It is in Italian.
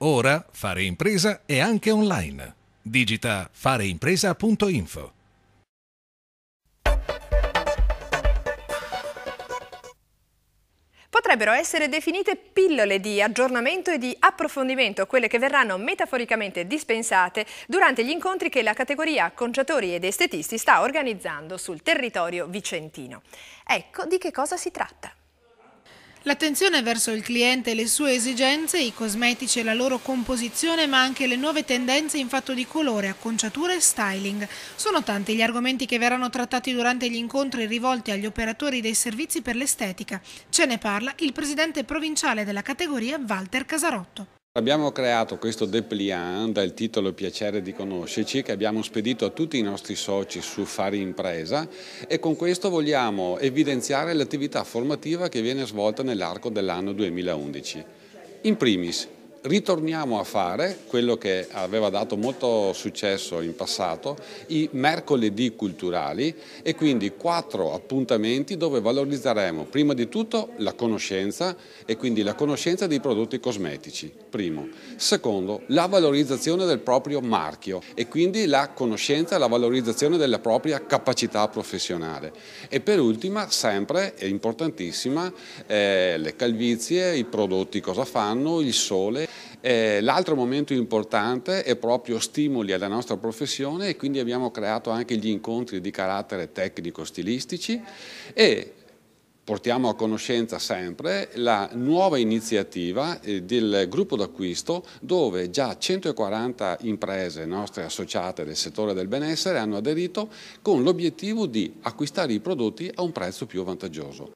Ora fare impresa è anche online. Digita fareimpresa.info. Potrebbero essere definite pillole di aggiornamento e di approfondimento, quelle che verranno metaforicamente dispensate durante gli incontri che la categoria conciatori ed estetisti sta organizzando sul territorio vicentino. Ecco di che cosa si tratta. L'attenzione verso il cliente e le sue esigenze, i cosmetici e la loro composizione, ma anche le nuove tendenze in fatto di colore, acconciatura e styling. Sono tanti gli argomenti che verranno trattati durante gli incontri rivolti agli operatori dei servizi per l'estetica. Ce ne parla il presidente provinciale della categoria Walter Casarotto. Abbiamo creato questo dépliant dal titolo Piacere di conoscerci che abbiamo spedito a tutti i nostri soci su Fari Impresa e con questo vogliamo evidenziare l'attività formativa che viene svolta nell'arco dell'anno 2011. In primis ritorniamo a fare quello che aveva dato molto successo in passato, i mercoledì culturali e quindi quattro appuntamenti dove valorizzeremo prima di tutto la conoscenza e quindi la conoscenza dei prodotti cosmetici, primo. Secondo, la valorizzazione del proprio marchio e quindi la conoscenza e la valorizzazione della propria capacità professionale. E per ultima, sempre, è importantissima, eh, le calvizie, i prodotti cosa fanno, il sole eh, l'altro momento importante è proprio stimoli alla nostra professione e quindi abbiamo creato anche gli incontri di carattere tecnico-stilistici e portiamo a conoscenza sempre la nuova iniziativa eh, del gruppo d'acquisto dove già 140 imprese nostre associate del settore del benessere hanno aderito con l'obiettivo di acquistare i prodotti a un prezzo più vantaggioso.